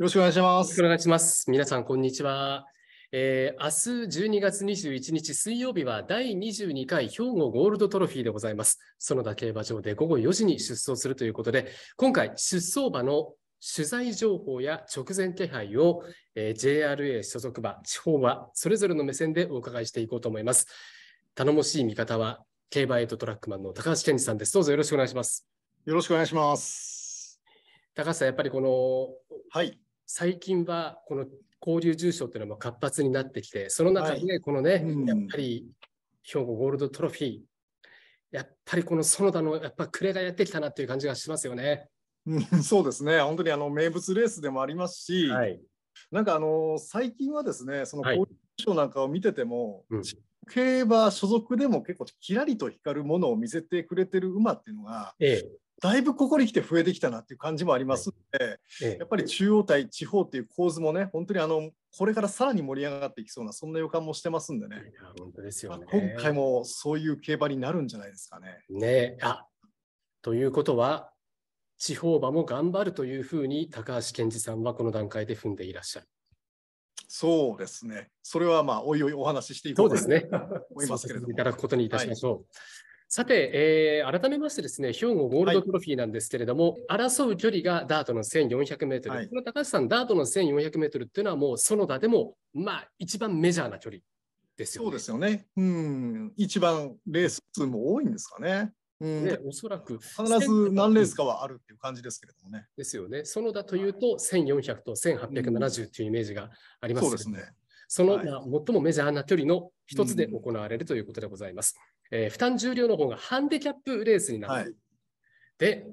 よろしくお願いします。お願いします。皆さん、こんにちは。えー、明日12月21日水曜日は第22回兵庫ゴールドトロフィーでございます。園田競馬場で午後4時に出走するということで、今回出走馬の取材情報や直前手配を、えー、JRA 所属馬、地方馬、それぞれの目線でお伺いしていこうと思います。頼もしい味方は、競馬エイトトラックマンの高橋健二さんです。どうぞよろしくお願いします。よろしくお願いします。高橋さん、やっぱりこの、はい、最近はこの交流重賞というのは活発になってきて、その中でこのね、はいうん、やっぱり兵庫ゴールドトロフィー、やっぱりこの園田のやっぱ暮れがやってきたなという感じがしますよね。そうですね、本当にあの名物レースでもありますし、はい、なんかあの最近はですね、その交流重賞なんかを見てても、はいうん競馬所属でも結構きらりと光るものを見せてくれてる馬っていうのが、ええ、だいぶここに来て増えてきたなっていう感じもありますので、やっぱり中央対地方っていう構図もね、本当にあのこれからさらに盛り上がっていきそうな、そんな予感もしてますんでね、本当ですよ、ね、今回もそういう競馬になるんじゃないですかね。ねあということは、地方馬も頑張るというふうに、高橋健二さんはこの段階で踏んでいらっしゃる。そうですね、それはまあ、おいおいお話ししていこうと、ね、思いますけれども。いただくことにいたしましょう。はいさて、えー、改めましてですね、兵庫ゴールドトロフィーなんですけれども、はい、争う距離がダートの1400メートル。この高橋さん、ダートの1400メートルっていうのはもう園田でも、まあ、一番メジャーな距離ですよね。そうですよね。うん、一番レース数も多いんですかね。うん、おそらく必ず何レースかはあるっていう感じですけれどもね。ですよね。園田というと1400と1870というイメージがあります、うん、そうですね。その、まあ、最もメジャーな距離の一つで行われるということでございます。えー、負担重量の方がハンデキャップレースになる。はい、で、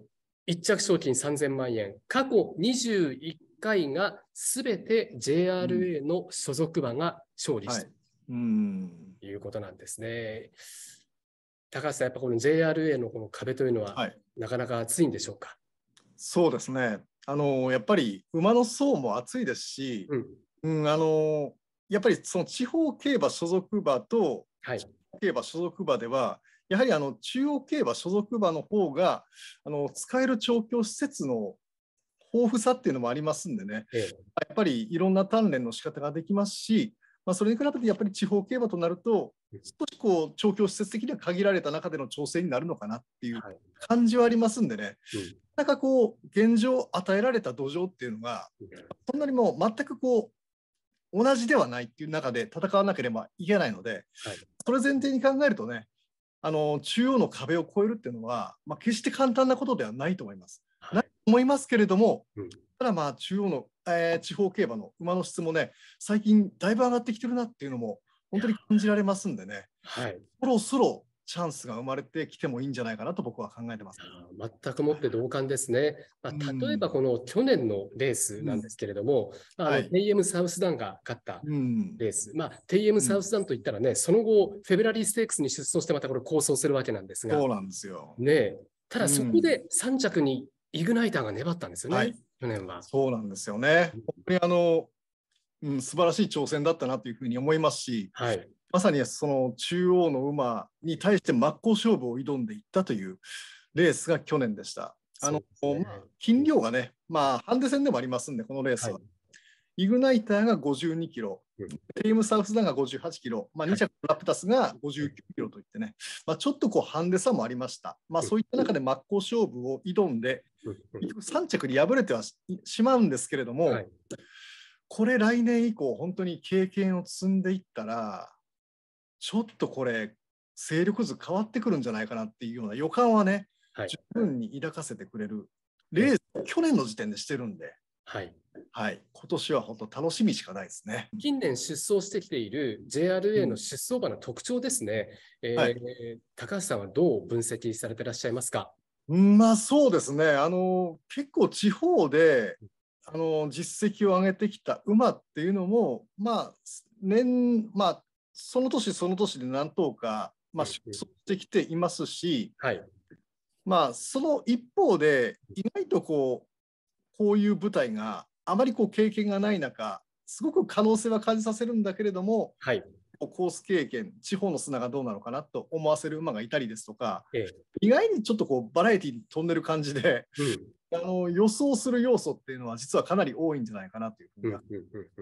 1着賞金3000万円、過去21回がすべて JRA の所属馬が勝利した、うん、ということなんですね。高橋さん、やっぱこの JRA のこの壁というのは、はい、なかなか厚いんでしょうか。そうですね。あのやっぱり馬の層も厚いですし、うん、うん、あのやっぱりその地方競馬所属馬と、はい、競馬所属馬では、やはりあの中央競馬所属馬の方があの使える調教施設の豊富さっていうのもありますんでね、ええ、やっぱりいろんな鍛錬の仕方ができますし、まあ、それに比べてやっぱり地方競馬となると、少しこう調教施設的には限られた中での調整になるのかなっていう感じはありますんでね、はい、なんかこう、現状、与えられた土壌っていうのが、そんなにもう全くこう同じではないっていう中で戦わなければいけないので、それ前提に考えるとね、あの中央の壁を越えるっていうのは、まあ、決して簡単なことではないと思います。はい、ないと思いますけれども、うん、ただまあ中央の、えー、地方競馬の馬の質もね、最近だいぶ上がってきてるなっていうのも本当に感じられますんでね、はい、そろそろチャンスが生まれてきてもいいんじゃないかなと僕は考えてます。全くもって同感ですね。まあ、例えばこの去年のレースなんですけれども、うん、まあ、はい、TM サウスダンが勝ったレース、うん、まあ、TM サウスダンといったらね、その後、フェブラリーステークスに出走してまたこれ構想するわけなんですが、そうなんですよ。ね、ただそこで3着にイグナイターが粘ったんですよね、はい、去年は。そうなんですよね。本当にあの、うん、素晴らしい挑戦だったなというふうに思いますし、はい、まさにその中央の馬に対して真っ向勝負を挑んでいったというレースが去年でした。あの、ね、金量がね、まあ、ハンデ戦でもありますんで、このレースは。はい、イグナイターが52キロ、うん、テイムサウスダが58キロ、まあ、2着ラプタスが59キロといってね、まあ、ちょっとこうハンデ差もありました、まあ、そういった中で真っ向勝負を挑んで、3着に敗れてはしまうんですけれども、はい、これ、来年以降、本当に経験を積んでいったら、ちょっとこれ勢力図変わってくるんじゃないかなっていうような予感はね、はい、十分に抱かせてくれるレース、去年の時点でしてるんで、はい、はい、今年は本当楽しみしかないですね。近年出走してきている JRA の出走馬の特徴ですね、うん、えーはい、高橋さんはどう分析されてらっしゃいますか。まあそうですね。あの結構地方であの実績を上げてきた馬っていうのもまあ年まあその年その年で何頭か、まあ、出走してきていますし、はい、まあ、その一方で、意外とこうこういう舞台があまりこう経験がない中、すごく可能性は感じさせるんだけれども、はい、コース経験、地方の砂がどうなのかなと思わせる馬がいたりですとか、ええ、意外にちょっとこうバラエティに飛んでる感じで、うん、あの予想する要素っていうのは実はかなり多いんじゃないかなというふうに、うん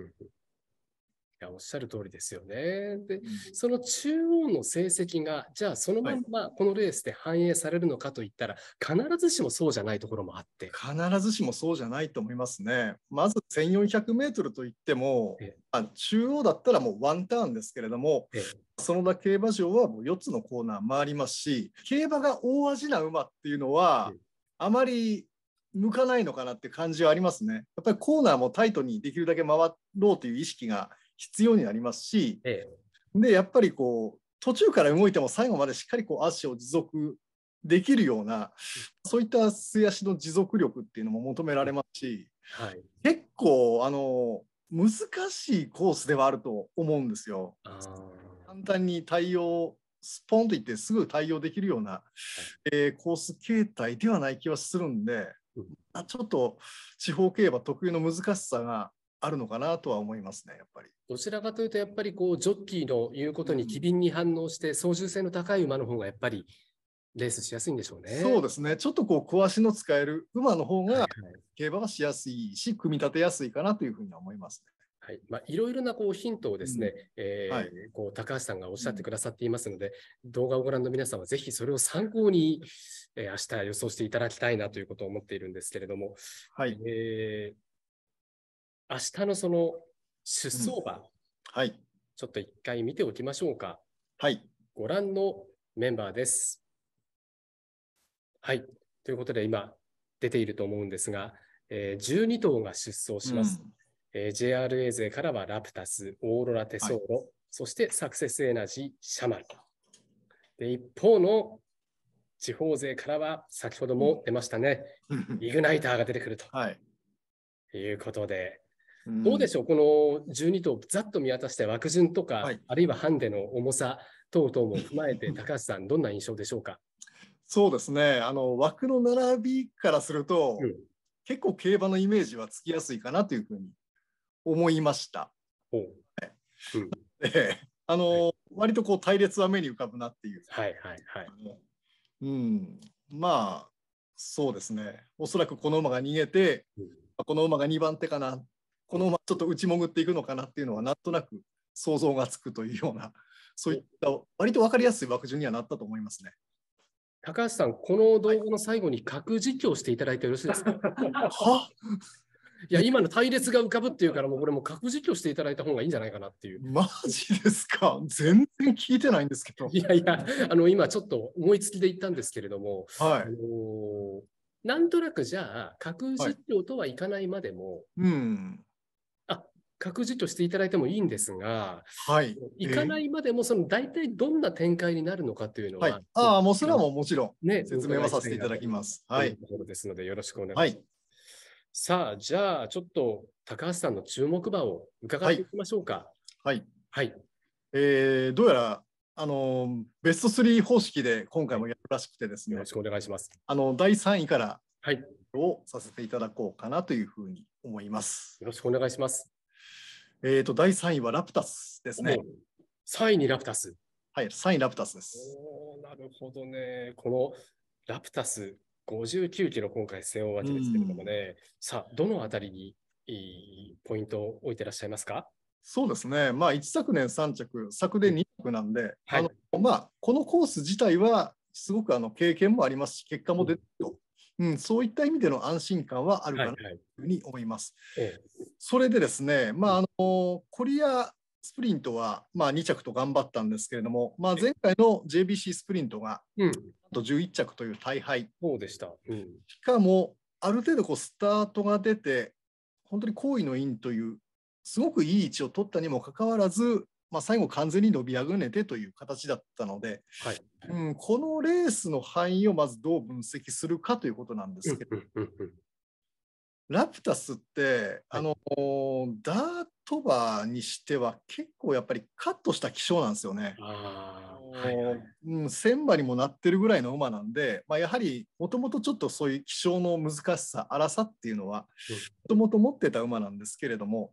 うんや、おっしゃる通りですよね。で、その中央の成績が、じゃあそのまんまこのレースで反映されるのかといったら、必ずしもそうじゃないところもあって。必ずしもそうじゃないと思いますね。まず1400メートルといっても、中央だったらもうワンターンですけれども、その他競馬場はもう4つのコーナー回りますし、競馬が大味な馬っていうのは、あまり向かないのかなって感じはありますね。やっぱりコーナーもタイトにできるだけ回ろうという意識が必要になりますし、ええ、でやっぱりこう途中から動いても最後までしっかりこう足を持続できるようなそういった素足の持続力っていうのも求められますし、はい、結構あの難しいコースではあると思うんですよ。簡単に対応スポンといってすぐ対応できるような、はい、えー、コース形態ではない気はするんで、うん、ちょっと地方競馬特有の難しさがあるのかなとは思いますね、やっぱり。どちらかというと、やっぱりこう、ジョッキーの言うことに機敏に反応して、操縦性の高い馬の方がやっぱりレースしやすいんでしょうね。そうですね。ちょっとこう、小足の使える馬の方が競馬はしやすいし、はいはい、組み立てやすいかなというふうに思います、ね。はいまあ、いろいろなこうヒントをですね、うん、えーはい、こう高橋さんがおっしゃってくださっていますので、うん、動画をご覧の皆さんはぜひそれを参考に、えー、明日予想していただきたいなということを思っているんですけれども、はいえー、明日のその出走馬、うん、はい、ちょっと一回見ておきましょうか。はい。ご覧のメンバーです。はい。ということで、今、出ていると思うんですが、えー、12頭が出走します。うんえー、JRA 勢からはラプタス、オーロラテソーロ、はい、そしてサクセスエナジー、シャマル。で一方の地方勢からは、先ほども出ましたね、うん、イグナイターが出てくると、はい、いうことで、どうでしょう、この12頭、ざっと見渡して枠順とか、はい、あるいはハンデの重さ等々も踏まえて、高橋さん、どんな印象でしょうか。そうですねあの枠の並びからすると、うん、結構競馬のイメージはつきやすいかなというふうに思いました。ううん、あの、はい、割とこう隊列は目に浮かぶなっていう。はいはいはい。うん、まあそうですねおそらくこの馬が逃げて、うん、この馬が2番手かなこのままちょっと打ち潜っていくのかなっていうのはなんとなく想像がつくというような そういった割と分かりやすい枠順にはなったと思いますね。高橋さん、この動画の最後に核実況していただいてよろしいですかいや、今の隊列が浮かぶっていうから、もうこれも核実況していただいた方がいいんじゃないかなっていう。マジですか全然聞いてないんですけど。いやいや、あの、今ちょっと思いつきで言ったんですけれども、はい、あのー、なんとなくじゃあ、核実況とはいかないまでも、はい、うん、各自としていただいてもいいんですが、はい。行かないまでも、その大体どんな展開になるのかというのは、はい、ああ、もうそれはもちろん、ね、説明はさせていただきます。はい。とところですので、よろしくお願いします。はい、さあ、じゃあ、ちょっと高橋さんの注目馬を伺っていきましょうか。はい。はい。はい、えー、どうやらあのベスト3方式で今回もやるらしくてですね、よろしくお願いします。あの第3位からをさせていただこうかなというふうに思います。よろしくお願いします。えっ、ー、と、第3位はラプタスですね。3位にラプタス。はい、3位ラプタスです。おなるほどね。このラプタス、59キロ今回背負うわけですけれどもね、さあ、どのあたりにポイントを置いてらっしゃいますかそうですね、まあ、一昨年3着、昨年2着なんで、はい、あのまあ、このコース自体は、すごくあの経験もありますし、結果も出てるとうん、そういった意味での安心感はあるかなというふうに思います。はいはい、それでですね、まあ、あのコリアスプリントは、まあ、2着と頑張ったんですけれども、まあ、前回の JBC スプリントが、うん、あと11着という大敗。そうでした、うん、しかも、ある程度こうスタートが出て、本当に好意のインという、すごくいい位置を取ったにもかかわらず、まあ、最後完全に伸びあぐねてという形だったので、はいうん、このレースの範囲をまずどう分析するかということなんですけど、ラプタスって、あの、はい、ダートバーにしては結構やっぱりカットした気象なんですよね。はいはい、うん、1000馬にもなってるぐらいの馬なんで、まあ、やはりもともとちょっとそういう気象の難しさ荒さっていうのはもともと持ってた馬なんですけれども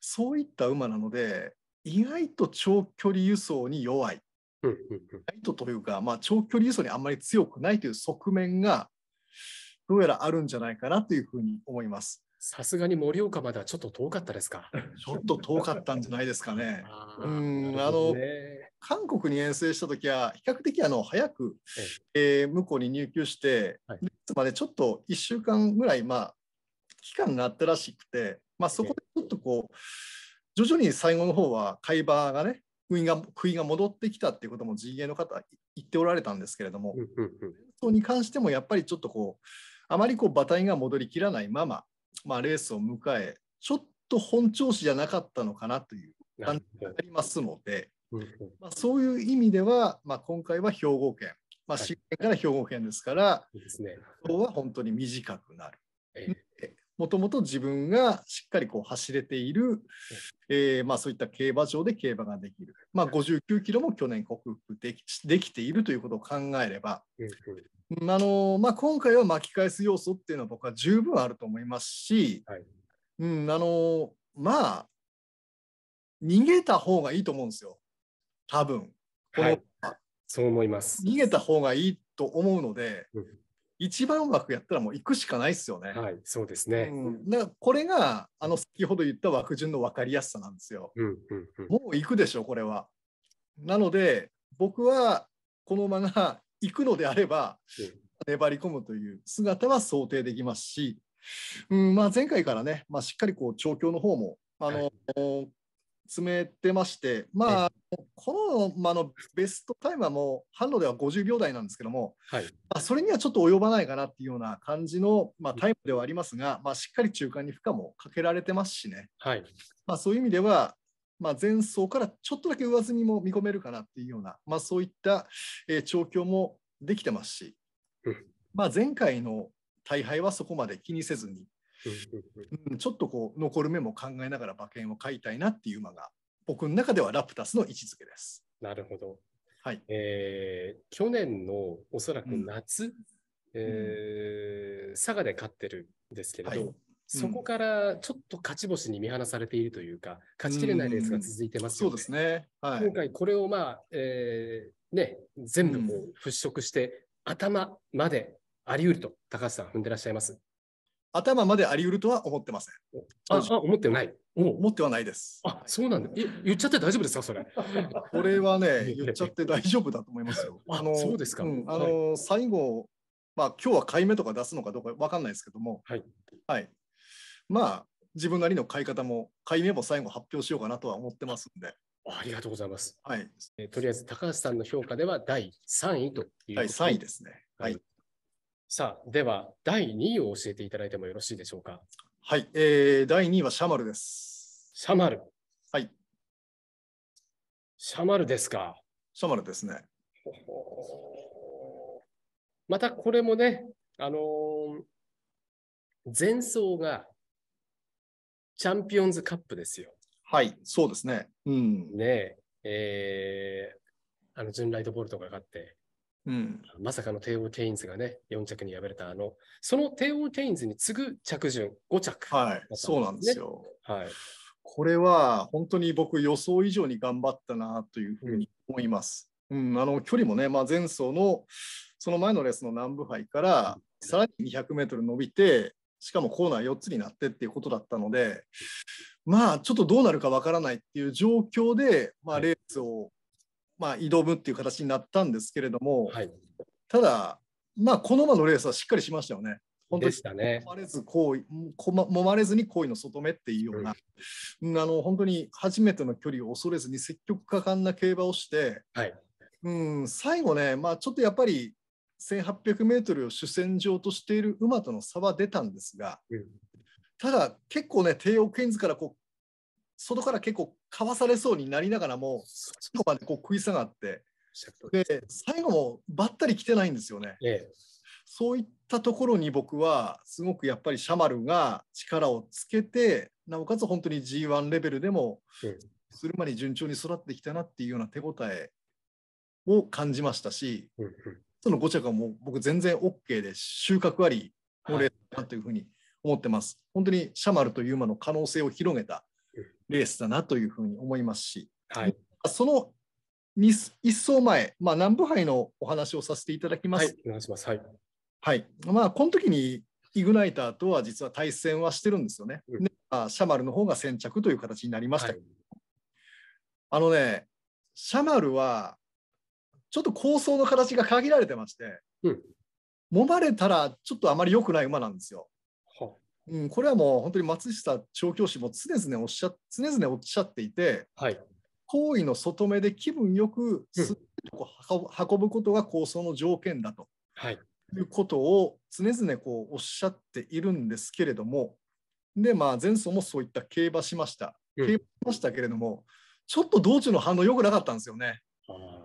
そういった馬なので意外と長距離輸送に弱い。意外とというか、まあ、長距離輸送にあんまり強くないという側面がどうやらあるんじゃないかなというふうに思います。さすがに盛岡まではちょっと遠かったですか。ちょっと遠かったんじゃないですかね。うん、あの韓国に遠征した時は比較的あの早く、えー、向こうに入居して、はい、つまりちょっと1週間ぐらいまあ期間があったらしくて、まあそこでちょっとこう。え徐々に最後の方は海馬がね食が食いが戻ってきたっていうことも GA の方言っておられたんですけれども、そに関してもやっぱりちょっとこうあまりこう馬体が戻りきらないまま、まあ、レースを迎えちょっと本調子じゃなかったのかなという感じがありますので、まあ、そういう意味では、まあ、今回は兵庫県、まあ、滋賀から兵庫県ですから、はい、そうは本当に短くなる。えもともと自分がしっかりこう走れている、えー、まあ、そういった競馬場で競馬ができる、まあ、59キロも去年克服できできているということを考えれば、うんあのまあ、今回は巻き返す要素っていうのは僕は十分あると思いますし、はい、うんあのまあ、逃げた方がいいと思うんですよ、多分この、はい、そう思います逃げた方がいいと思うので。うん一番枠やったらもう行くしかないですよね。はい、そうですね。うん、だからこれがあの先ほど言った枠順の分かりやすさなんですよ。うんうんうん、もう行くでしょこれは。なので僕はこのまま 行くのであれば、粘り込むという姿は想定できますし、うんまあ、前回からね、まあ、しっかりこう調教の方もあの、はい、詰めてまして、まあ、この,、まあのベストタイムはもう、販路では50秒台なんですけども、はいあ、それにはちょっと及ばないかなっていうような感じの、まあ、タイムではありますが、まあ、しっかり中間に負荷もかけられてますしね、はいまあ、そういう意味では、まあ、前走からちょっとだけ上積みも見込めるかなっていうような、まあ、そういった、えー、調教もできてますし、まあ、前回の大敗はそこまで気にせずに、うん、ちょっとこう残る目も考えながら馬券を買いたいなっていう馬が僕の中ではラプタスの位置づけです。なるほど。はいえー、去年のおそらく夏、うん、えー、佐賀で勝ってるんですけれど、はい、そこからちょっと勝ち星に見放されているというか、勝ちきれないレースが続いてますのそうですね、はい、今回これを、まあえーね、全部もう払拭して、頭まであり得ると高橋さん踏んでらっしゃいます。頭まであり得るとは思ってません。あ、あ思ってない。思ってはないです。あ、そうなんだ。え、言っちゃって大丈夫ですか、それ。これはね、言っちゃって大丈夫だと思いますよ。あの、そうですか。うん、あの、はい、最後、まあ、今日は買い目とか出すのかどうかわかんないですけども、はい。はい。まあ、自分なりの買い方も、買い目も最後発表しようかなとは思ってますんで。ありがとうございます。はい。えとりあえず、高橋さんの評価では第3位という。第3位ですね。はいさあ、では第2位を教えていただいてもよろしいでしょうか。はい、えー、第2位はシャマルです。シャマル。はい。シャマルですか。シャマルですね。またこれもね、あのー、前走がチャンピオンズカップですよ。はい、そうですね。うん、ねえ、えー、あの、ジュンライトボルトが勝って、うん、まさかのテーオー・ケインズがね、4着に敗れたあの、そのテーオー・ケインズに次ぐ着順、5着、ね、はい、そうなんですよ。はい、これは本当に僕、予想以上に頑張ったなというふうに思います。うん、うん、あの距離もね、まあ、前走のその前のレースの南部杯から、さらに200メートル伸びて、しかもコーナー4つになってっていうことだったので、まあ、ちょっとどうなるかわからないっていう状況で、まあ、レースをまあ、挑むっていう形になったんですけれども、はい、ただ、まあ、この馬のレースはしっかりしましたよね。本当に揉、ね、まれず行為、揉まれずに行為の外目っていうような、うん、あの本当に初めての距離を恐れずに積極果敢な競馬をして、はい、うん、最後ね、まあ、ちょっとやっぱり1800メートルを主戦場としている馬との差は出たんですが、うん、ただ結構ね、帝王ケインズからこう外から結構かわされそうになりながらもそこまでこう食い下がってで最後もばったり来てないんですよね。ええ、そういったところに僕はすごくやっぱりシャマルが力をつけてなおかつ本当に G1 レベルでもするまで順調に育ってきたなっていうような手応えを感じましたし、その5着はもう僕全然 OK で収穫ありのレだというふうに思ってます。本当にシャマルという馬の可能性を広げたレースだなというふうに思いますし、はい、その一走前、まあ、南部杯のお話をさせていただきます。はい、お願いします、はいはいまあ、この時にイグナイターとは実は対戦はしてるんですよね。うん、シャマルの方が先着という形になりました、はい、あのね、シャマルはちょっと構想の形が限られてまして、うん、揉まれたらちょっとあまり良くない馬なんですよ。うん、これはもう本当に松下調教師も常々おっしゃ常々おっしゃっていて、はい、行為の外目で気分よくすっと運ぶことが構想の条件だと、はい、いうことを常々こうおっしゃっているんですけれどもで、まあ、前走もそういった競馬しました、競馬しましたけれどもちょっと道中の反応良くなかったんですよね。あ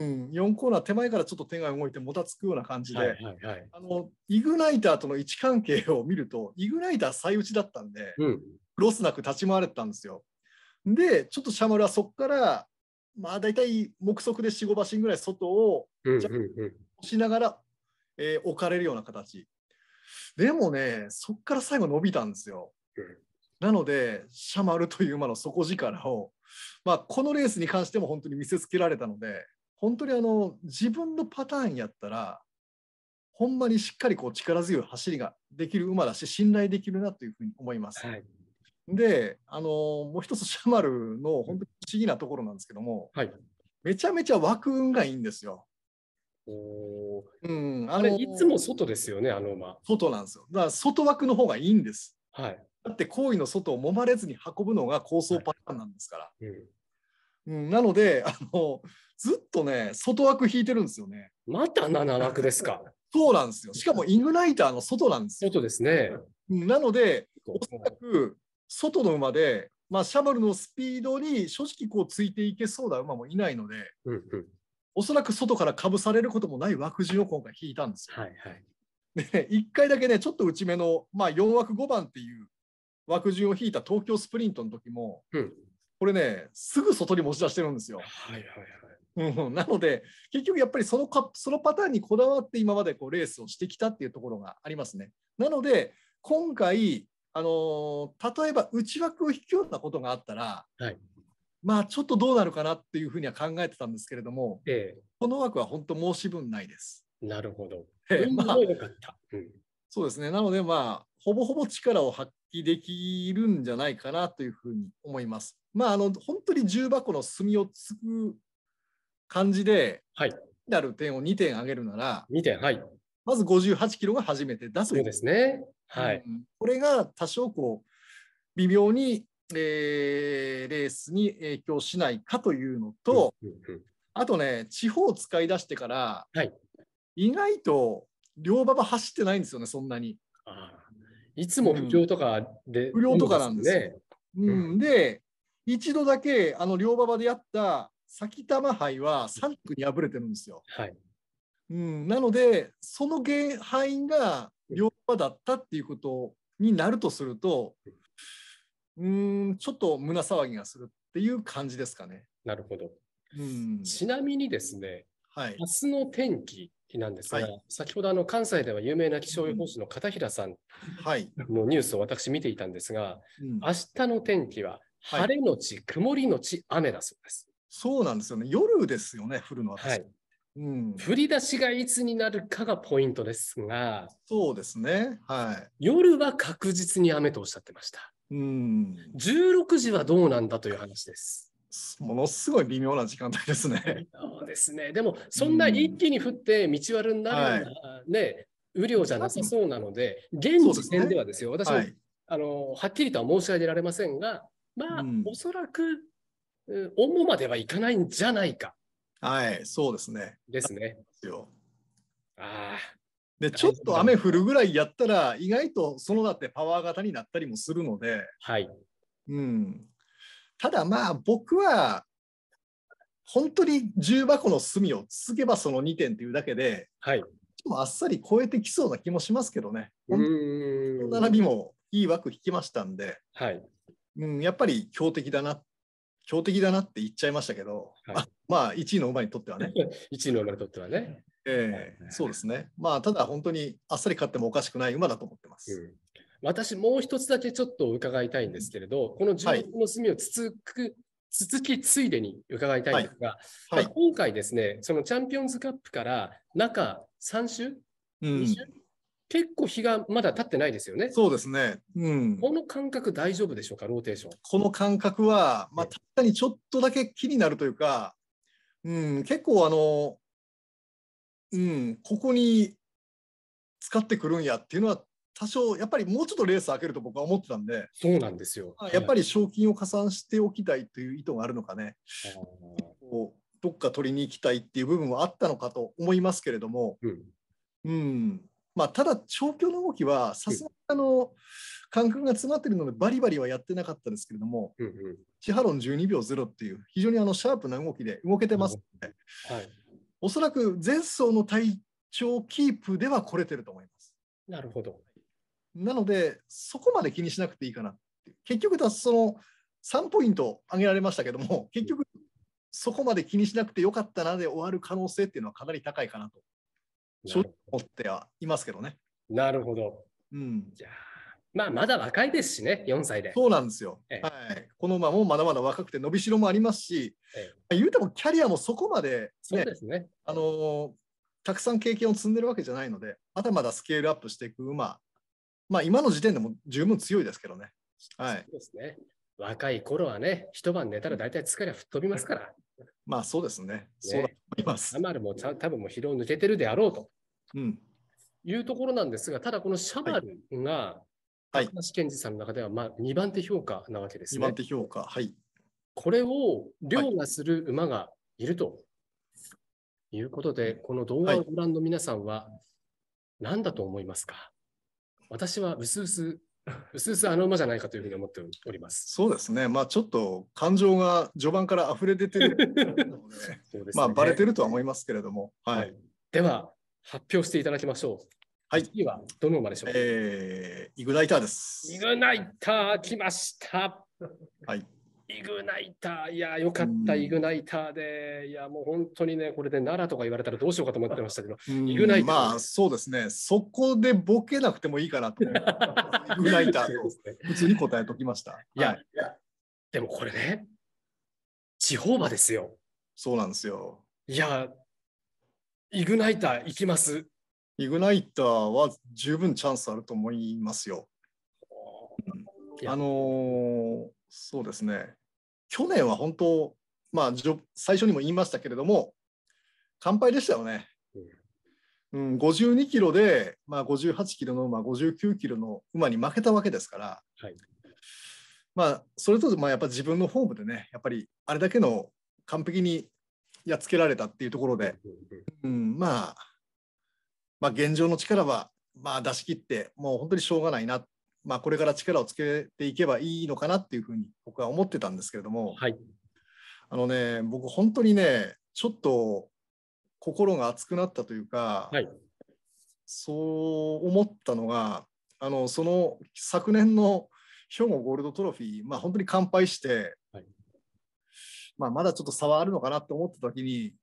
うん、4コーナー手前からちょっと手が動いてもたつくような感じで、はいはいはい、あのイグナイターとの位置関係を見るとイグナイター最打ちだったんで、うん、ロスなく立ち回れてたんですよ。でちょっとシャマルはそこからまあ大体目測で45馬身ぐらい外を押しながら、うんうん、えー、置かれるような形でもねそこから最後伸びたんですよ。なのでシャマルという馬の底力を、まあ、このレースに関しても本当に見せつけられたので本当にあの自分のパターンやったらほんまにしっかりこう力強い走りができる馬だし信頼できるなというふうに思います。はい、であのもう一つシャマルの本当に不思議なところなんですけども、はい、めちゃめちゃ枠運がいいんですよ。おうん、あれいつも外ですよねあの馬。外なんですよ。だから外枠の方がいいんです。はい、だって行為の外を揉まれずに運ぶのが構想パターンなんですから。はい、うん、うん、なのであのずっとね、外枠引いてるんですよね。また7枠ですか。そうなんですよ。しかもイグライターの外なんですよ。外ですね。なので、おそらく外の馬で、まあ、シャバルのスピードに正直こうついていけそうな馬もいないので、うんうん、おそらく外からかぶされることもない枠順を今回引いたんですよ。はいはい、で、ね、1回だけね、ちょっと内目の、まあ、4枠5番っていう枠順を引いた東京スプリントの時も、うん、これね、すぐ外に持ち出してるんですよ。はいはいはいうん、なので結局やっぱりそのかそのパターンにこだわって今までこうレースをしてきたっていうところがありますね。なので今回あの例えば内枠を引くようなことがあったら、はい、まあちょっとどうなるかなっていうふうには考えてたんですけれども、ええ、この枠は本当申し分ないです。なるほど。ええ、まあ、よかった、うん、そうですね。なのでまあほぼほぼ力を発揮できるんじゃないかなというふうに思います。まあ、あの本当に重箱の隅をつく感じで、はい、なる点を2点上げるなら、2点、はい、まず58キロが初めて出すそうですね。はい、うん、これが多少こう微妙に、えー、レースに影響しないかというのと、あとね、地方を使い出してから、はい、意外と両馬場走ってないんですよね、そんなに。あいつも不況とかで、うん、不良とかなんですね。うん、で、一度だけあの両馬場でやった埼玉杯は3区に敗れてるんですよ。はいうん、なのでその敗因が両馬だったっていうことになるとするとうんちょっと胸騒ぎがするっていう感じですかね。なるほど、うん、ちなみにですね、はい、明日の天気なんですが、はい、先ほどあの関西では有名な気象予報士の片平さんのニュースを私見ていたんですが、うん、はい、明日の天気は晴れのち曇りのち雨だそうです。そうなんですよね。夜ですよね、降るのは。はい。うん、降り出しがいつになるかがポイントですが、そうですね、はい、夜は確実に雨とおっしゃってました。うん、16時はどうなんだという話です。ものすごい微妙な時間帯ですね。そうですね。でも、そんな一気に降って道悪になるような、うん、ね、雨量じゃなさそうなので、現時点ではですよ、すね、私も、はい、あのはっきりとは申し上げられませんが、まあ、うん、おそらく主まではいかないんじゃないか。はい、そうですね。ですね。ああ。で、ちょっと雨降るぐらいやったら、意外とそのだってパワー型になったりもするので、はい。うん。ただまあ、僕は、本当に重箱の隅を続けばその2点というだけで、はい。あっさり超えてきそうな気もしますけどね。うん。並びもいい枠引きましたんで、はい。うん、やっぱり強敵だなっ強敵だなって言っちゃいましたけど、はい、まあ1位の馬にとってはね。1 位の馬にとってはね。えー、そうですね。まあただ本当にあっさり勝ってもおかしくない馬だと思ってます。うん私、もう一つだけちょっと伺いたいんですけれど、この自分の隅をつつく、はい、続きついでに伺いたいんですが、はいはい、今回ですね、そのチャンピオンズカップから中3週、うん、2週結構日がまだ経ってないですよね。そうですね。うん。この感覚大丈夫でしょうか、ローテーション。この感覚は、まあ、確かにちょっとだけ気になるというか、うん、結構あの、うん、ここに使ってくるんやっていうのは、多少、やっぱりもうちょっとレース開けると僕は思ってたんで、そうなんですよ。やっぱり賞金を加算しておきたいという意図があるのかね、こうどっか取りに行きたいっていう部分はあったのかと思いますけれども、うん、うんまあ、ただ、調教の動きは、さすがにあの、感覚が詰まっているので、バリバリはやってなかったですけれども、うんうん、シハロン12秒0っていう、非常にあのシャープな動きで動けてますので、はい、おそらく前走の体調キープでは来れてると思います。なるほど。なので、そこまで気にしなくていいかな結局だ、その3ポイント上げられましたけども、結局、そこまで気にしなくてよかったなで終わる可能性っていうのはかなり高いかなと正直思ってはいますけどね。なるほど。うん、じゃあ、まあ、まだ若いですしね、4歳で。そうなんですよ。ええ、はい、この馬もまだまだ若くて、伸びしろもありますし、ええ、言うてもキャリアもそこまで、ね、で、すね、あのー、たくさん経験を積んでるわけじゃないので、まだまだスケールアップしていく馬、まあ、今の時点でも十分強いですけどね。はい、そうですね若い頃はね、一晩寝たら大体疲れは吹っ飛びますから。まあそうですね。ねそうだと思います。アマルも多分もう疲労抜けてるであろうと、うん、いうところなんですが、ただこのシャバルが、はい、高橋健二さんの中ではまあ2番手評価なわけですね。2番手評価、はい。これを凌駕する馬がいるということで、この動画をご覧の皆さんは何だと思いますか、はい、私は薄々、薄々うあの馬じゃないかというふうに思っております。そうですね。まあちょっと感情が序盤から溢れ出てるの で、まあバレてるとは思いますけれども。はい。はい、では、発表していただきましょう。はい。次はどの馬でしょうかえー、イグナイターです。イグナイター来ました。はい。イグナイター、いや、よかった、イグナイターで、いや、もう本当にね、これで奈良とか言われたらどうしようかと思ってましたけど、イグナイター。まあ、そうですね、そこでボケなくてもいいかなって、イグナイターと、普通に答えときました。いや、はい、いやでもこれね、地方馬ですよ。そうなんですよ。いや、イグナイター行きます。イグナイターは十分チャンスあると思いますよ。あのーそうですね去年は本当、まあ、最初にも言いましたけれども完敗でしたよね。うん、52キロで、まあ、58キロの馬、59キロの馬に負けたわけですから、はい、まあ、それと、まあ、やっぱ自分のフォームでね、やっぱりあれだけの完璧にやっつけられたっていうところで、うん、まあ、まあ、現状の力は、まあ、出し切って、もう本当にしょうがないなっまあ、これから力をつけていけばいいのかなっていうふうに僕は思ってたんですけれども、はい、あのね僕本当にねちょっと心が熱くなったというか、はい、そう思ったのがあのその昨年の兵庫ゴールドトロフィー、まあ、本当に完敗して、はい、まあ、まだちょっと差はあるのかなと思った時に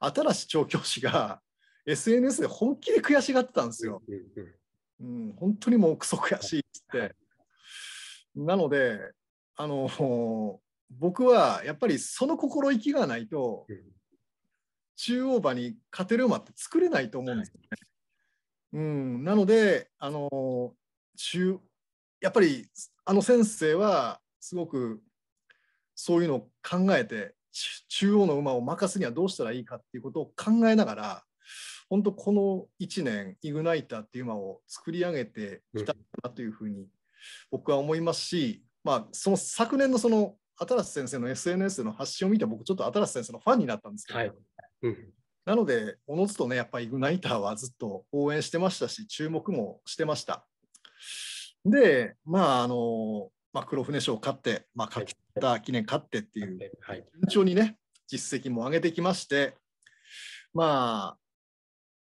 新しい調教師が SNS で本気で悔しがってたんですよ。うん、本当にもうクソ悔し。なので、あの、僕はやっぱりその心意気がないと、中央馬に勝てる馬って作れないと思うんですよね。うん、なので、あの、中、やっぱりあの先生はすごくそういうのを考えて中央の馬を任すにはどうしたらいいかっていうことを考えながら本当この1年、イグナイターっていう馬を作り上げてきたなというふうに僕は思いますし、まあ、その昨年のその新瀬先生の SNS の発信を見て、僕、ちょっと新瀬先生のファンになったんですけど、はいうん、なので、おのずとね、やっぱイグナイターはずっと応援してましたし、注目もしてました。で、まあ、あの、まあ、黒船賞を勝って、まあ、勝った記念勝ってっていう、順調にね、実績も上げてきまして、まあ、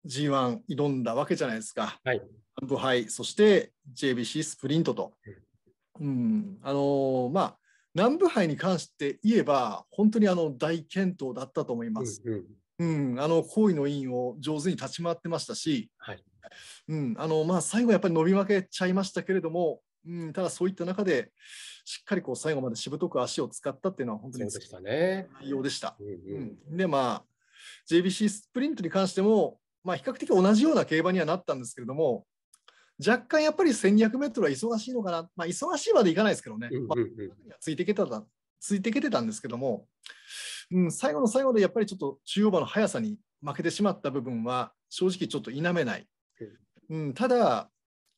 G1 挑んだわけじゃないですか。はい。アンプそして JBC スプリントと。うん。あのー、まあ、南部杯に関して言えば、本当にあの大健闘だったと思います。うん、うんうん、あの好意の委員を上手に立ち回ってましたし、はいうんあのまあ、最後やっぱり伸び負けちゃいましたけれども、うん、ただそういった中で、しっかりこう最後までしぶとく足を使ったっていうのは本当にそうでしたね。内容でした。うん、うん、で、まあ、JBC スプリントに関しても、まあ、比較的同じような競馬にはなったんですけれども、若干やっぱり1200メートルは忙しいのかな、まあ、忙しいまでいかないですけどね、ついていけたついてきてたんですけども、うん、最後の最後でやっぱりちょっと中央馬の速さに負けてしまった部分は、正直ちょっと否めない。うん、ただ、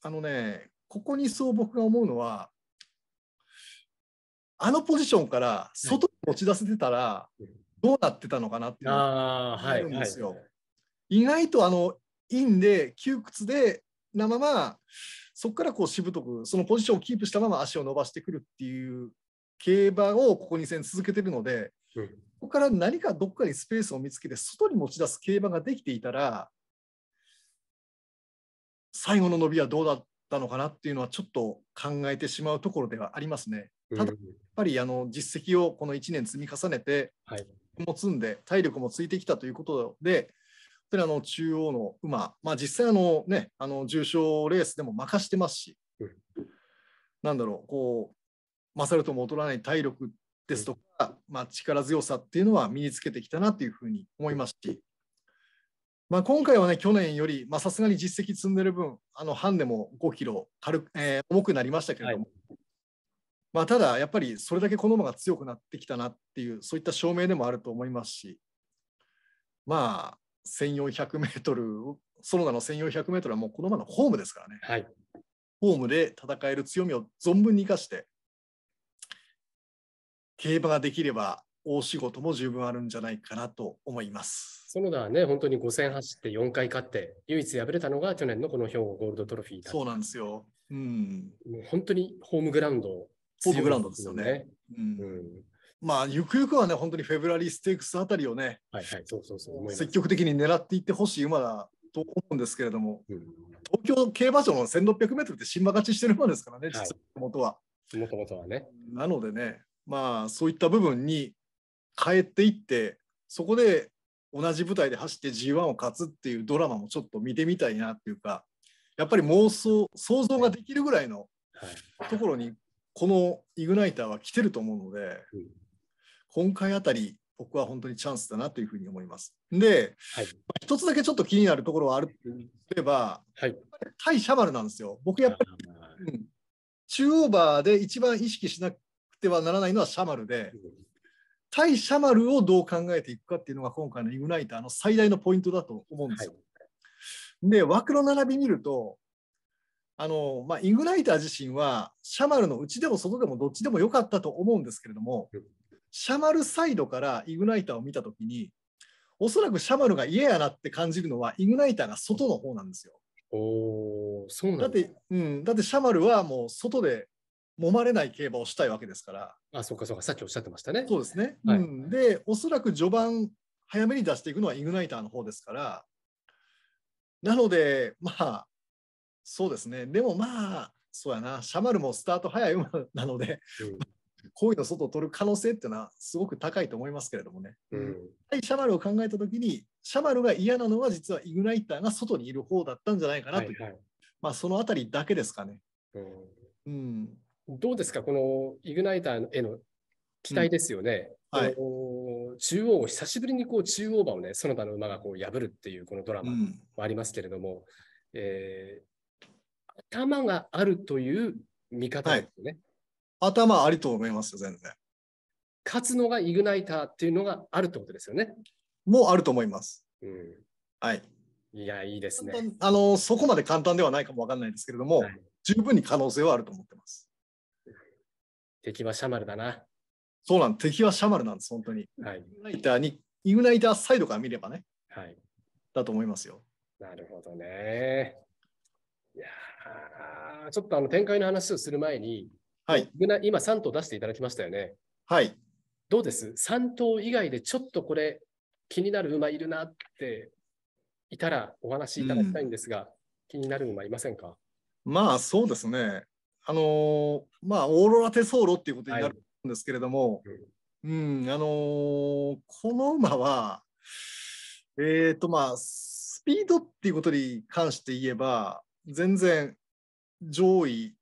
あのね、ここにそう僕が思うのは、あのポジションから外に持ち出せてたら、どうなってたのかなっていうのがあるんですよ。はいはい意外とあの陰で窮屈でなままそこからこうしぶとくそのポジションをキープしたまま足を伸ばしてくるっていう競馬をここ2戦続けてるので、うん、ここから何かどっかにスペースを見つけて外に持ち出す競馬ができていたら最後の伸びはどうだったのかなっていうのはちょっと考えてしまうところではありますね。ただやっぱりあの実績をこの1年積み重ねて、持つんで体力もついてきたということで当あの中央の馬、まあ、実際あの、ね、あの重賞レースでも負かしてますし、うん、なんだろう、こう、勝るとも劣らない体力ですとか、うん、まあ、力強さっていうのは身につけてきたなというふうに思いますし、まあ、今回はね、去年よりさすがに実績積んでる分、あのハンデも5キロ軽く、えー、重くなりましたけれども、はい、まあ、ただやっぱりそれだけこの馬が強くなってきたなっていう、そういった証明でもあると思いますし、まあ、1400メートル、園田の1400メートルはもうこのままのホームですからね。はい、ホームで戦える強みを存分に生かして、競馬ができれば大仕事も十分あるんじゃないかなと思います。園田はね、本当に5戦走って4回勝って、唯一敗れたのが去年のこの兵庫ゴールドトロフィーだそうなんですよ。うん、もう本当にホームグラウンド、ね、ホームグラウンドですよね。うん、うんまあ、ゆくゆくはね、本当にフェブラリーステークスあたりをね、はいはい、積極的に狙っていってほしい馬だと思うんですけれども、うん、東京競馬場の1600メートルって新馬勝ちしてる馬ですからね、実は元は。もともとはね。なのでね、まあ、そういった部分に変えていって、そこで同じ舞台で走って G1 を勝つっていうドラマもちょっと見てみたいなっていうか、やっぱり妄想、想像ができるぐらいのところに、このイグナイターは来てると思うので。今回あたり僕は本当にチャンスだなというふうに思います。で、はい、一つだけちょっと気になるところはあるとすれば、はい、対シャバルなんですよ。僕やっぱり、うん、中央バーで一番意識しなくてはならないのはシャマルで、対シャマルをどう考えていくかっていうのが今回のイグナイターの最大のポイントだと思うんですよ。はい、で、枠の並び見ると、あのまあ、イグナイター自身はシャマルのうちでも外でもどっちでもよかったと思うんですけれども、シャマルサイドからイグナイターを見た時におそらくシャマルが家やなって感じるのはイグナイターが外の方なんですよ。おそうなんだだって、うん、だってシャマルはもう外で揉まれない競馬をしたいわけですから。あ、そうかそうか、さっきおっしゃってましたね。そうですね。はい、うん、で、おそらく序盤、早めに出していくのはイグナイターの方ですから、なので、まあ、そうですね、でもまあ、そうやな、シャマルもスタート早い馬なので、うん行為の外を取る可能性っていうのはすごく高いと思いますけれどもね、うん、シャマルを考えた時にシャマルが嫌なのは実はイグナイターが外にいる方だったんじゃないかなという、はいはい、まあ、その辺りだけですかね、うん、うん、どうですかこのイグナイターへの期待ですよね、うん、はい、中央を久しぶりにこう中央馬をねその他の馬がこう破るっていうこのドラマもありますけれども、うん、えー、頭があるという見方ですよね。はい頭ありと思いますよ、全然。勝つのがイグナイターっていうのがあるってことですよね。もうあると思います。うん、はい。いや、いいですね。あの、そこまで簡単ではないかもわかんないですけれども、はい、十分に可能性はあると思ってます。敵はシャマルだな。そうなん、敵はシャマルなんです、本当に。はい、イグナイターに、イグナイターサイドから見ればね。はい。だと思いますよ。なるほどね。いやちょっとあの展開の話をする前に、はい、今3頭出していただきましたよね。はい。どうです ?3 頭以外でちょっとこれ気になる馬いるなっていたらお話しいただきたいんですが、うん、気になる馬いませんかまあそうですね。あのー、まあオーロラ手走路っていうことになるんですけれども、はい、うん、うん、あのー、この馬は、えっ、ー、とまあ、スピードっていうことに関して言えば、全然上位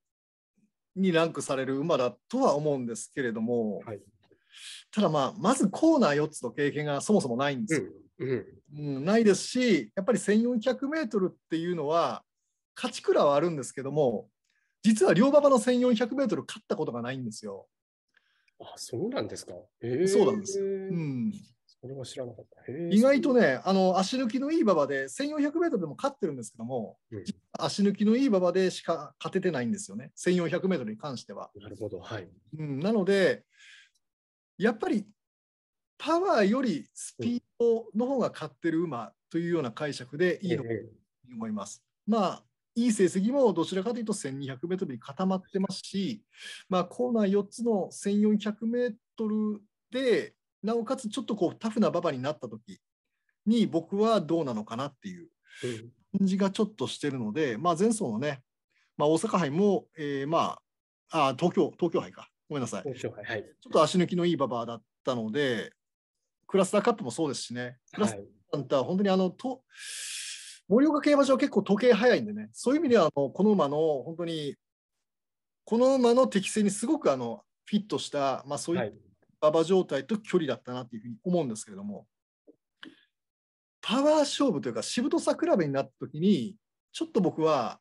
にランクされる馬だとは思うんですけれども、はい、ただ、まあ、まずコーナー4つの経験がそもそもないんですよ。うんうん、うん、ないですしやっぱり 1400m っていうのは勝ちくはあるんですけども実は両馬場の 1400m 勝ったことがないんですよ。あそうなんですか、えー、そうなんですうん、それは知らなかった。意外とね、あの足抜きのいい馬場で1400メートルでも勝ってるんですけども、うん、足抜きのいい馬場でしか勝ててないんですよね、1400メートルに関しては。なるほど、はい。うん、なので、やっぱりパワーよりスピードの方が勝ってる馬というような解釈でいいのかと思います。まあいい成績もどちらかというと1200メートルに固まってますし、まあ、コーナー4つの1400メートルで、なおかつちょっとこうタフな馬場になった時に僕はどうなのかなっていう感じがちょっとしてるので、まあ、前走のね、まあ、大阪杯も、えー、まああ東京東京杯かごめんなさい、はい、ちょっと足抜きのいい馬場だったのでクラスターカップもそうですしねクラスターカップ本当にあのと盛岡競馬場は結構時計早いんでねそういう意味ではあのこの馬の本当にこの馬の適性にすごくあのフィットした、まあ、そういう馬場状態と距離だったなというふうに思うんですけれども、パワー勝負というか、しぶとさ比べになった時に、ちょっと僕は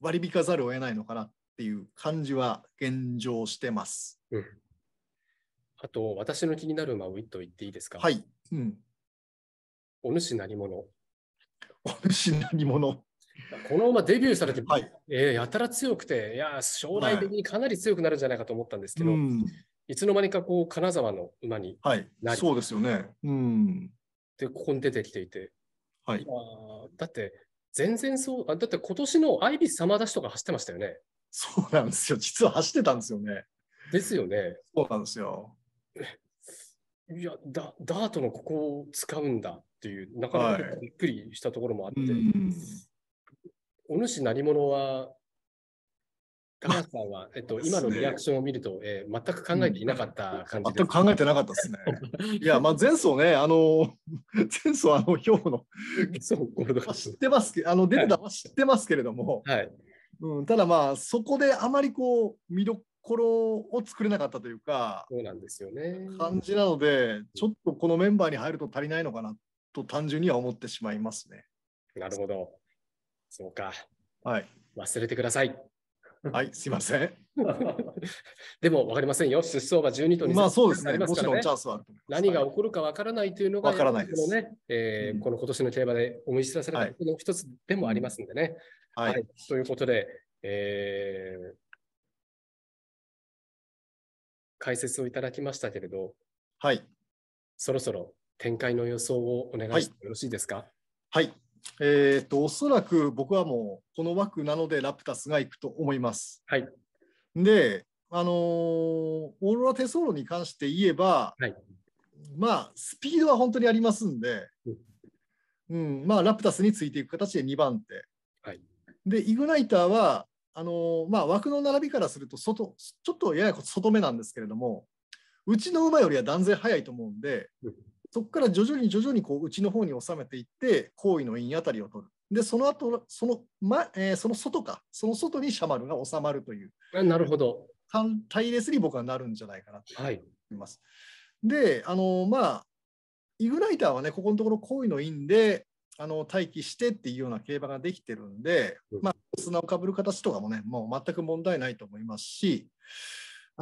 割り引かざるを得ないのかなっていう感じは現状してます。うん、あと、私の気になる馬をット言っていいですか。はい。うん、お主何者お主何者この馬デビューされて、はい、えー、やたら強くて、いや、将来的にかなり強くなるんじゃないかと思ったんですけど、はいうん、いつの間にかこう金沢の馬になり、はい、そうですよね。うん、で、ここに出てきていて、はい、だって全然そう、あだって今年のアイビス様出しとか走ってましたよね。そうなんですよ、実は走ってたんですよね。ですよね。そうなんですよ。いやダ、ダートのここを使うんだっていう、なかなかびっくりしたところもあって、はい、お主何者は高橋さんは、えっと、今のリアクションを見ると、えー、全く考えていなかった感じです、ね、全く考えてなかったですね。いや、まあ、前走ね、あの、前走、あの、兵庫の、知ってますけど、あの、出てたのは知ってますけれども、はい、うん、ただまあ、そこであまりこう、見どころを作れなかったというか、そうなんですよね。感じなので、ちょっとこのメンバーに入ると足りないのかなと、単純には思ってしまいますね。なるほど。そうか。はい。忘れてください。はい、すいません。でも分かりませんよ、出相場12と2まあそうですね、もちろんチャンスはあると思います。何が起こるか分からないというのが、分かねえー、この今年のテーマで思い知らされたこの一つでもありますんでね。はい、はい、ということで、えー、解説をいただきましたけれど、はい、そろそろ展開の予想をお願いしてよろしいですか。はい、はいえっ、と、おそらく僕はもう、この枠なのでラプタスが行くと思います。はい。で、あのー、オーロラテソーロに関して言えば、はい、まあ、スピードは本当にありますんで、うん、まあ、ラプタスについていく形で2番手。はい、で、イグナイターは、あのー、まあ、枠の並びからすると外、ちょっとやや外目なんですけれども、うちの馬よりは断然速いと思うんで、そこから徐々に徐々にこう内の方に収めていって行為の因あたりを取るでその後その、まえー、その外かその外にシャマルが収まるというなるほど対列に僕はなるんじゃないかなと思います。はい、であのまあイグライターはねここのところ行為の因であの待機してっていうような競馬ができてるんで、まあ、砂をかぶる形とかもねもう全く問題ないと思いますし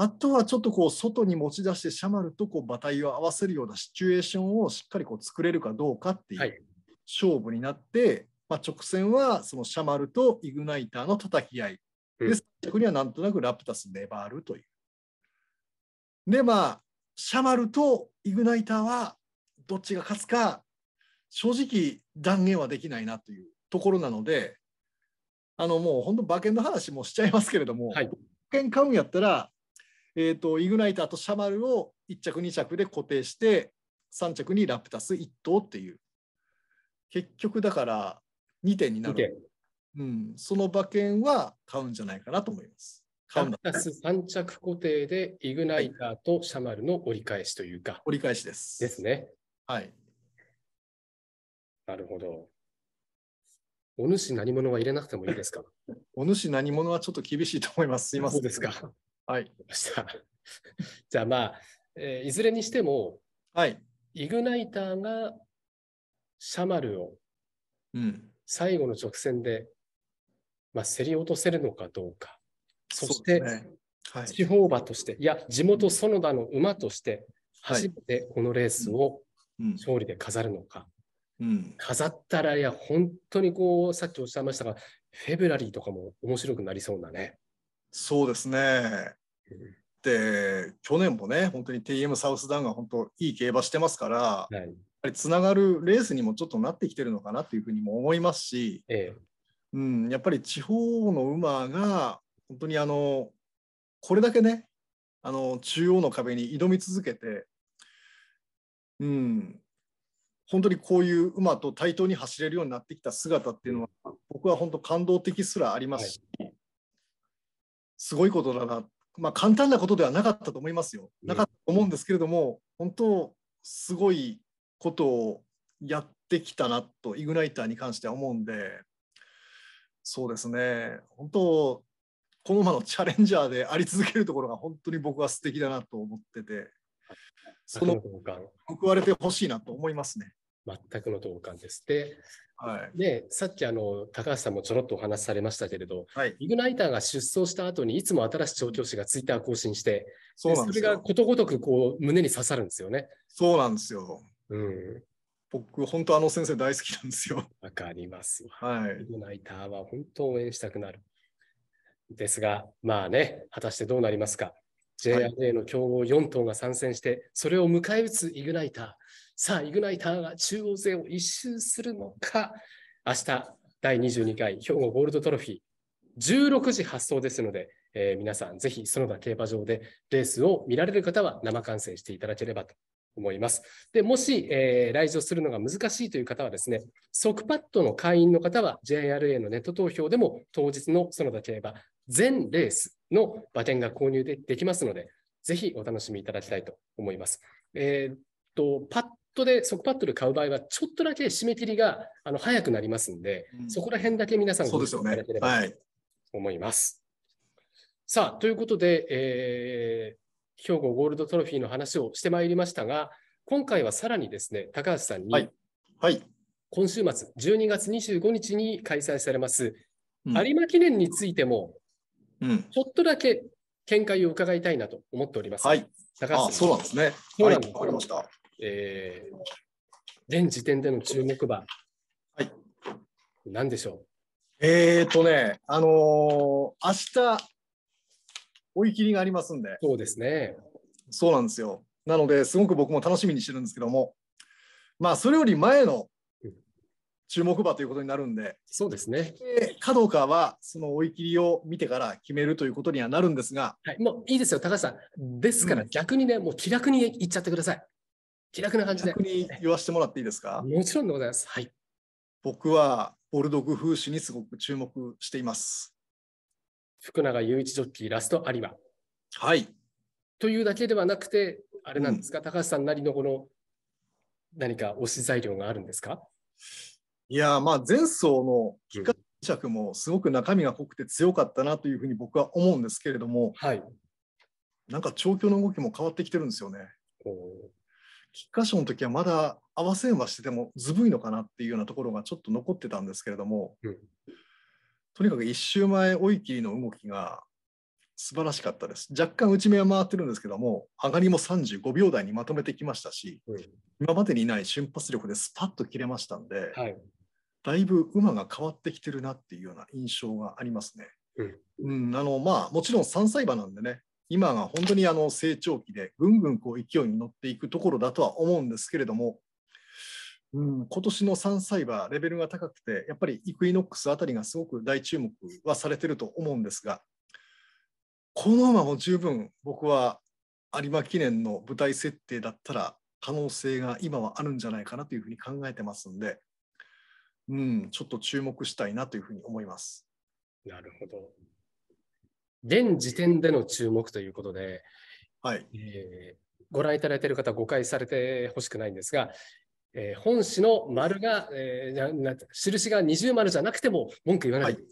あとはちょっとこう外に持ち出してシャマルとこう馬体を合わせるようなシチュエーションをしっかりこう作れるかどうかっていう勝負になって、はい、まあ、直線はそのシャマルとイグナイターの叩き合い、うん、で最にはなんとなくラプタスネバールという。でまあシャマルとイグナイターはどっちが勝つか正直断言はできないなというところなのであのもう本当馬券の話もしちゃいますけれども、はい、馬券買うんやったらえーと、イグナイターとシャマルを1着2着で固定して3着にラプタス1等っていう結局だから2点になる、うん、その馬券は買うんじゃないかなと思いますラプタス3着固定でイグナイターとシャマルの折り返しというか、折り返しですですねはいなるほどお主何者は入れなくてもいいですか お主何者はちょっと厳しいと思います。すいません。そうですか。はい。じゃあまあ、えー、いずれにしても、はい。イグナイターがシャマルを最後の直線で、まあ、競り落とせるのかどうか。そして、ねはい、地方馬として、いや、地元園田の馬として、初めてこのレースを勝利で飾るのか。うん、うん、飾ったら、いや、本当にこう、さっきおっしゃいましたが、フェブラリーとかも面白くなりそうなね。そうですね。で去年もね本当に TM サウスダウンが本当いい競馬してますから、はい、やっぱりつながるレースにもちょっとなってきてるのかなというふうにも思いますし、ええ、うん、やっぱり地方の馬が本当にあのこれだけねあの中央の壁に挑み続けて、うん、本当にこういう馬と対等に走れるようになってきた姿っていうのは僕は本当感動的すらありますし、はい、すごいことだなまあ、簡単なことではなかったと思いますよ。なかったと思うんですけれども、本当、すごいことをやってきたなと、イグナイターに関しては思うんで、そうですね、本当、このまのチャレンジャーであり続けるところが本当に僕は素敵だなと思ってて、その報われてほしいなと思いますね。全くの同感です。で、はい、でさっきあの高橋さんもちょろっとお話しされましたけれど、はい、イグナイターが出走した後にいつも新しい調教師がツイッター更新してそれがことごとくこう胸に刺さるんですよね。そうなんですよ、うん、僕本当あの先生大好きなんですよ。わかりますはい、イグナイターは本当応援したくなる。ですがまあね果たしてどうなりますか。JRA の競合4党が参戦して、それを迎え撃つイグナイター。さあ、イグナイターが中央勢を一周するのか、明日第22回兵庫ゴールドトロフィー、16時発送ですので、えー、皆さん、ぜひ園田競馬場でレースを見られる方は生観戦していただければと思います。でもし、えー、来場するのが難しいという方はですね、即パッドの会員の方は JRA のネット投票でも当日の園田競馬全レースの馬券が購入でできますので、ぜひお楽しみいただきたいと思います。えー、っと、パッドで、即パッドで買う場合は、ちょっとだけ締め切りがあの早くなりますので、うん、そこら辺だけ皆さんご理いただければと思います。すねはい、さあ、ということで、えー、兵庫ゴールドトロフィーの話をしてまいりましたが、今回はさらにですね、高橋さんに、はい、はい、今週末、12月25日に開催されます、有馬記念についてもちょっとだけ見解を伺いたいなと思っております。はい。高橋そうなんですね。そうなんです、はい、かりました。えー、現時点での注目馬、はい。何でしょうえっ、ー、とね、あのー、明日、追い切りがありますんで。そうですね。そうなんですよ。なので、すごく僕も楽しみにしてるんですけども、まあ、それより前の注目馬ということになるんで、そうですね。かどうかは、その追い切りを見てから決めるということにはなるんですが、はい、もういいですよ、高橋さん。ですから、逆にね、うん、もう気楽にいっちゃってください。気楽な感じで。逆に言わせてもらっていいですか。もちろんでございます。はい。僕は、ボルドグ風刺にすごく注目しています。福永雄一ジョッキー、ラストリバ。はい。というだけではなくて、あれなんですか、うん、高橋さんなりのこの、何か推し材料があるんですかいやまあ前走の機関着もすごく中身が濃くて強かったなというふうに僕は思うんですけれども、はい、なんか調教の動きも変わってきてるんですよね。菊花賞の時はまだ合わせ馬しててもずぶいのかなっていうようなところがちょっと残ってたんですけれども、うん、とにかく1周前追い切りの動きが素晴らしかったです若干内目は回ってるんですけども上がりも35秒台にまとめてきましたし、うん、今までにない瞬発力でスパッと切れましたんで、はい、だいぶ馬が変わってきてるなっていうような印象がありますね。うん、うん、あのまあ、もちろん3歳馬なんでね、今が本当にあの成長期でぐんぐんこう勢いに乗っていくところだとは思うんですけれども、うん、今年の3歳馬、レベルが高くて、やっぱりイクイノックスあたりがすごく大注目はされてると思うんですが、この馬も十分僕は有馬記念の舞台設定だったら可能性が今はあるんじゃないかなというふうに考えてますんで、うん、ちょっと注目したいなというふうに思います。なるほど。現時点での注目ということで、はいえー、ご覧いただいている方、誤解されてほしくないんですが、えー、本誌の丸が、えー、な印が二重丸じゃなくても文句言わないはい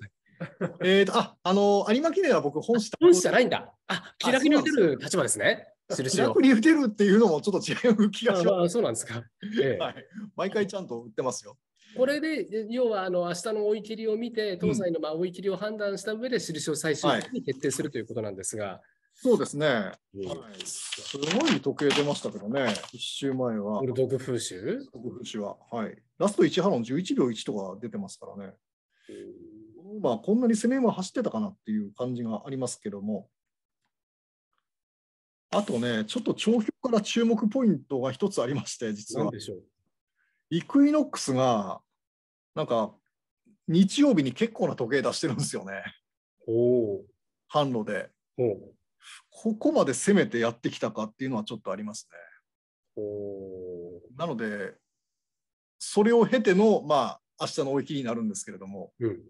えーとああの有馬記念は僕本誌本誌じゃないんだ。あ気楽に打てる立場ですね。気楽に打てるっていうのもちょっと違う気がします。あそうなんですか、えー、はい。毎回ちゃんと打ってますよ。これで、要はあの明日の追い切りを見て、東西のまあ追い切りを判断した上で、印を最終的に決定するということなんですが。そうですね、はい。すごい時計出ましたけどね、1周前は。これ、毒風習毒風習は。はい。ラスト1波論11秒1とか出てますからね。まあ、こんなに攻めも走ってたかなっていう感じがありますけども。あとね、ちょっと長教から注目ポイントが一つありまして、実は。イクイノックスがなんか日曜日に結構な時計出してるんですよね。おお。販路でここまで攻めてやってきたかっていうのはちょっとありますね。おお。なのでそれを経てのまあ明日の追い切りになるんですけれども、うん、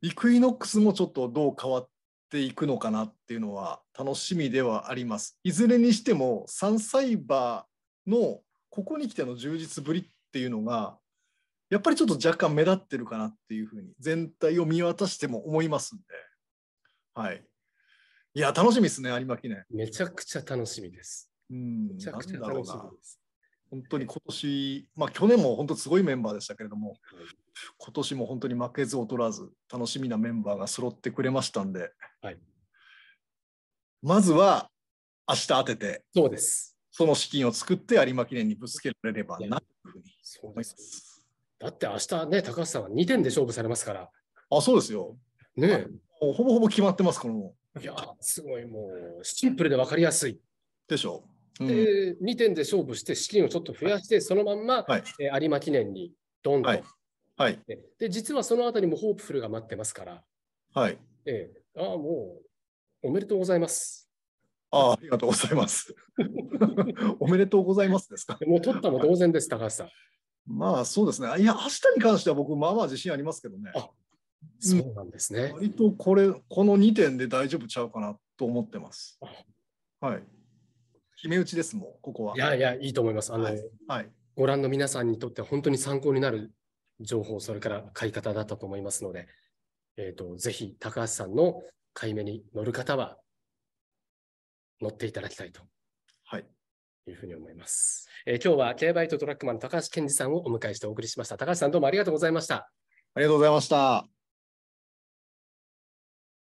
イクイノックスもちょっとどう変わっていくのかなっていうのは楽しみではあります。いずれにしてもサンサイバーのここに来ての充実ぶりっていうのがやっぱりちょっと若干目立ってるかなっていうふうに全体を見渡しても思いますんで、はい。いや、楽しみですね、有馬記念。めちゃくちゃ楽しみです。うん、めちゃくちゃ楽しみです。本当に今年、まあ、去年も本当すごいメンバーでしたけれども、今年も本当に負けず劣らず、楽しみなメンバーが揃ってくれましたんで、はい、まずは明日当てて、そうですその資金を作って有馬記念にぶつけられればなというふうに思います。だって明日ね、高橋さんは2点で勝負されますから。あ、そうですよ。ねほぼほぼ決まってますからもう。いや、すごい、もう、シンプルで分かりやすい。でしょう。うん、で、2点で勝負して、資金をちょっと増やして、そのまんま、はい、えー、有馬記念にどんと、はい、はい、で。実はそのあたりもホープフルが待ってますから。はい。えー、ああ、もう、おめでとうございます。ああ、ありがとうございます。おめでとうございますですか。もう取ったも同然です、高橋さん。まあそうですね。いや、明日に関しては僕、まあまあ自信ありますけどね。あそうなんですね。割とこれ、この2点で大丈夫ちゃうかなと思ってます。はい。決め打ちですもん、ここは。いやいや、いいと思います。あの、はい、はい、ご覧の皆さんにとって本当に参考になる情報、それから買い方だったと思いますので、えっ、ー、と、ぜひ高橋さんの買い目に乗る方は、乗っていただきたいというふうに思います。えー、今日は K バイトトラックマンの高橋健二さんをお迎えしてお送りしました。高橋さんどうもありがとうございました。ありがとうございました。